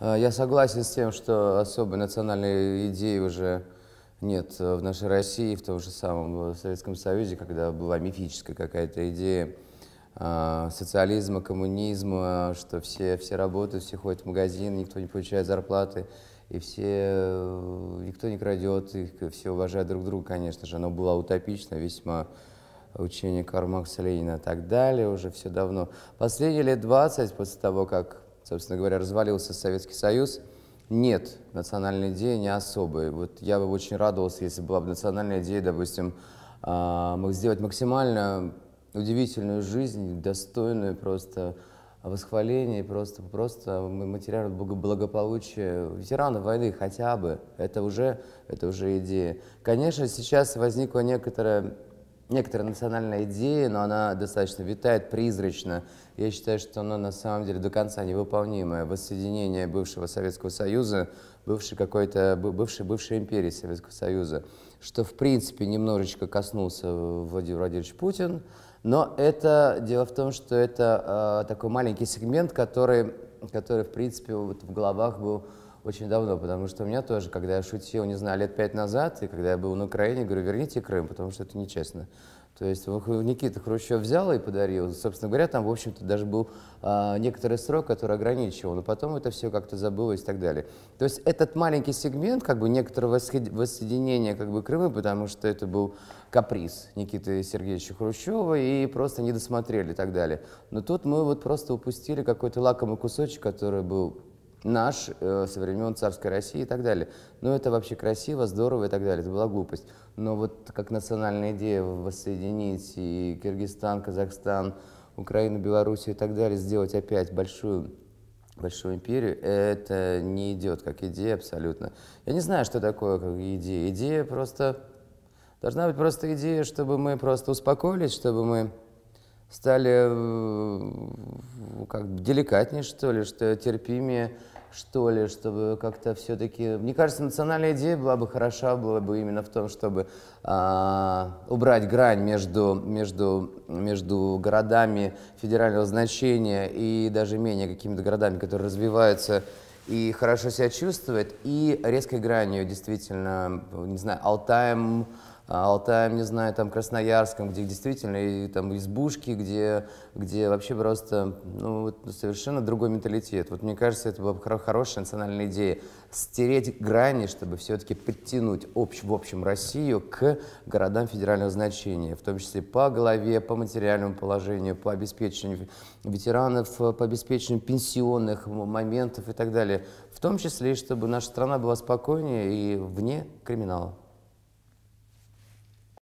Э, я согласен с тем, что особой национальной идеи уже нет э, в нашей России, в том же самом э, Советском Союзе, когда была мифическая какая-то идея социализма, коммунизма, что все, все работают, все ходят в магазин, никто не получает зарплаты, и все, никто не крадет, и все уважают друг друга, конечно же. Оно было утопично весьма, учение Карл Маркса, Ленина и так далее, уже все давно. Последние лет 20 после того, как собственно говоря, развалился Советский Союз, нет национальной идеи не особой. Вот я бы очень радовался, если была бы национальная идея, допустим, а, сделать максимально удивительную жизнь, достойную просто восхваления, просто, просто материального благополучия ветеранов войны хотя бы. Это уже, это уже идея. Конечно, сейчас возникла некоторая некоторая национальная идея, но она достаточно витает призрачно. Я считаю, что она на самом деле до конца невыполнимая. Воссоединение бывшего Советского Союза, бывшей какой-то, бывшей, бывшей империи Советского Союза, что в принципе немножечко коснулся Владимир Владимирович Путин, но это дело в том, что это э, такой маленький сегмент, который, который в принципе вот в головах был очень давно, потому что у меня тоже, когда я шутил, не знаю, лет пять назад, и когда я был на Украине, говорю, верните Крым, потому что это нечестно. То есть Никита Хрущев взял и подарил. Собственно говоря, там, в общем-то, даже был а, некоторый срок, который ограничивал, но потом это все как-то забылось и так далее. То есть этот маленький сегмент, как бы, некоторого воссоединения как бы, Крыма, потому что это был каприз Никиты Сергеевича Хрущева, и просто не досмотрели и так далее. Но тут мы вот просто упустили какой-то лакомый кусочек, который был наш э, со времен царской России и так далее. Но ну, это вообще красиво, здорово и так далее. Это была глупость. Но вот как национальная идея воссоединить и Киргизстан, Казахстан, Украину, Белоруссию и так далее, сделать опять большую большую империю, это не идет как идея абсолютно. Я не знаю, что такое как идея. Идея просто... Должна быть просто идея, чтобы мы просто успокоились, чтобы мы стали э, как деликатнее, что ли, что терпимее, что ли, чтобы как-то все-таки... Мне кажется, национальная идея была бы хороша, была бы именно в том, чтобы э, убрать грань между, между, между городами федерального значения и даже менее какими-то городами, которые развиваются и хорошо себя чувствуют, и резкой гранью, действительно, не знаю, Алтаем, а Алтаем, не знаю, там, Красноярском, где действительно и там избушки, где, где вообще просто ну, совершенно другой менталитет. Вот мне кажется, это была хорошая национальная идея. Стереть грани, чтобы все-таки подтянуть общ, в общем Россию к городам федерального значения, в том числе по голове, по материальному положению, по обеспечению ветеранов, по обеспечению пенсионных моментов и так далее. В том числе, чтобы наша страна была спокойнее и вне криминала.